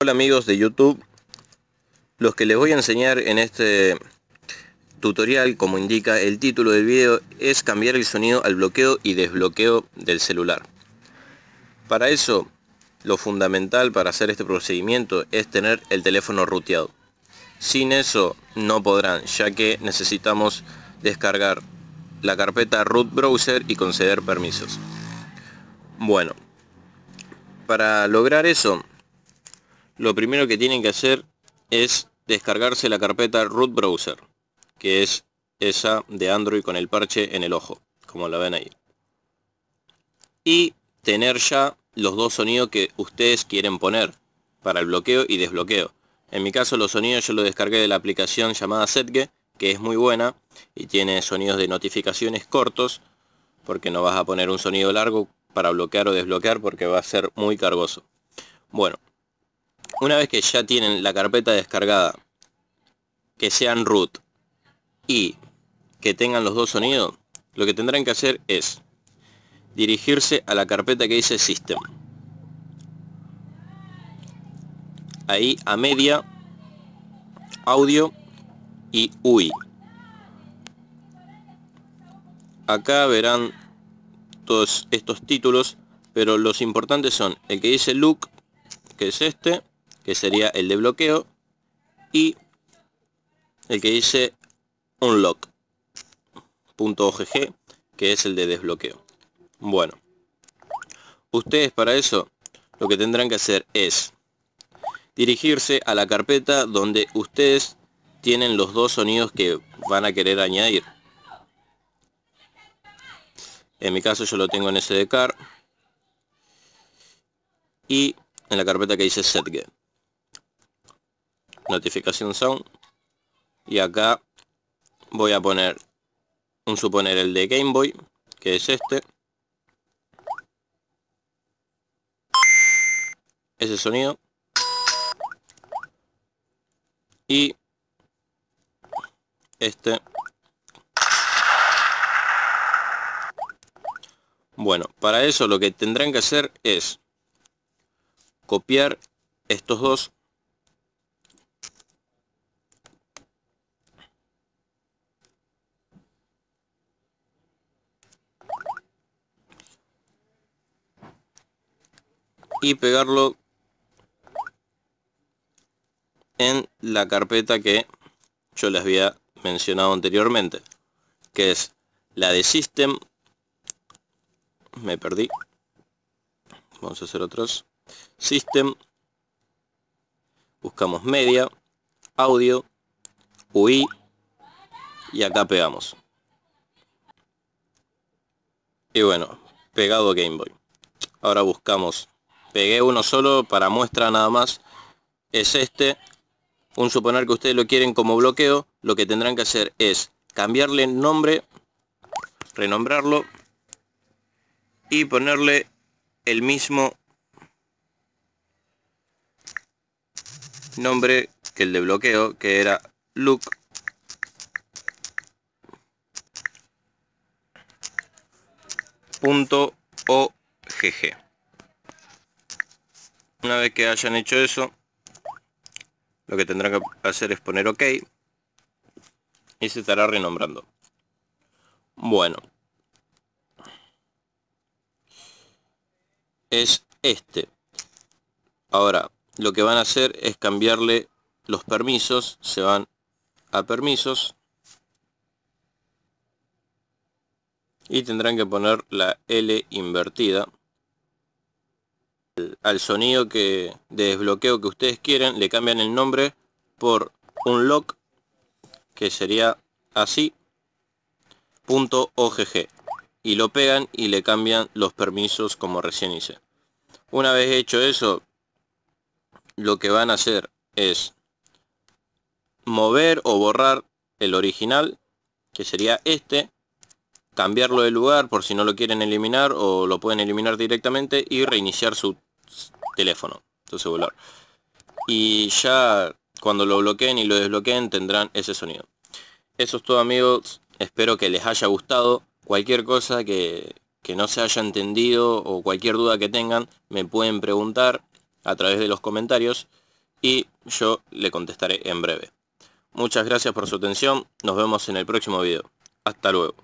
Hola amigos de YouTube, los que les voy a enseñar en este tutorial, como indica el título del video, es cambiar el sonido al bloqueo y desbloqueo del celular. Para eso, lo fundamental para hacer este procedimiento es tener el teléfono ruteado. Sin eso no podrán, ya que necesitamos descargar la carpeta root browser y conceder permisos. Bueno, para lograr eso lo primero que tienen que hacer es descargarse la carpeta root browser, que es esa de Android con el parche en el ojo, como la ven ahí. Y tener ya los dos sonidos que ustedes quieren poner para el bloqueo y desbloqueo. En mi caso los sonidos yo los descargué de la aplicación llamada Setge, que es muy buena y tiene sonidos de notificaciones cortos, porque no vas a poner un sonido largo para bloquear o desbloquear porque va a ser muy cargoso. Bueno, una vez que ya tienen la carpeta descargada, que sean root y que tengan los dos sonidos, lo que tendrán que hacer es dirigirse a la carpeta que dice System. Ahí a media, audio y UI. Acá verán todos estos títulos, pero los importantes son el que dice look, que es este, que sería el de bloqueo, y el que dice unlock.ogg, que es el de desbloqueo. Bueno, ustedes para eso lo que tendrán que hacer es dirigirse a la carpeta donde ustedes tienen los dos sonidos que van a querer añadir. En mi caso yo lo tengo en SDK y en la carpeta que dice setget notificación sound y acá voy a poner un suponer el de Game Boy que es este ese sonido y este bueno para eso lo que tendrán que hacer es copiar estos dos y pegarlo en la carpeta que yo les había mencionado anteriormente que es la de system me perdí vamos a hacer otros system buscamos media audio UI y acá pegamos y bueno pegado Game Boy ahora buscamos pegué uno solo para muestra nada más, es este. Un suponer que ustedes lo quieren como bloqueo, lo que tendrán que hacer es cambiarle nombre, renombrarlo y ponerle el mismo nombre que el de bloqueo, que era look punto una vez que hayan hecho eso, lo que tendrán que hacer es poner OK y se estará renombrando. Bueno. Es este. Ahora, lo que van a hacer es cambiarle los permisos. Se van a permisos. Y tendrán que poner la L invertida al sonido que, de desbloqueo que ustedes quieren, le cambian el nombre por un lock, que sería así, punto .ogg, y lo pegan y le cambian los permisos como recién hice. Una vez hecho eso, lo que van a hacer es mover o borrar el original, que sería este, cambiarlo de lugar por si no lo quieren eliminar o lo pueden eliminar directamente y reiniciar su teléfono, tu celular. Y ya cuando lo bloqueen y lo desbloqueen tendrán ese sonido. Eso es todo amigos, espero que les haya gustado. Cualquier cosa que, que no se haya entendido o cualquier duda que tengan, me pueden preguntar a través de los comentarios y yo le contestaré en breve. Muchas gracias por su atención, nos vemos en el próximo video. Hasta luego.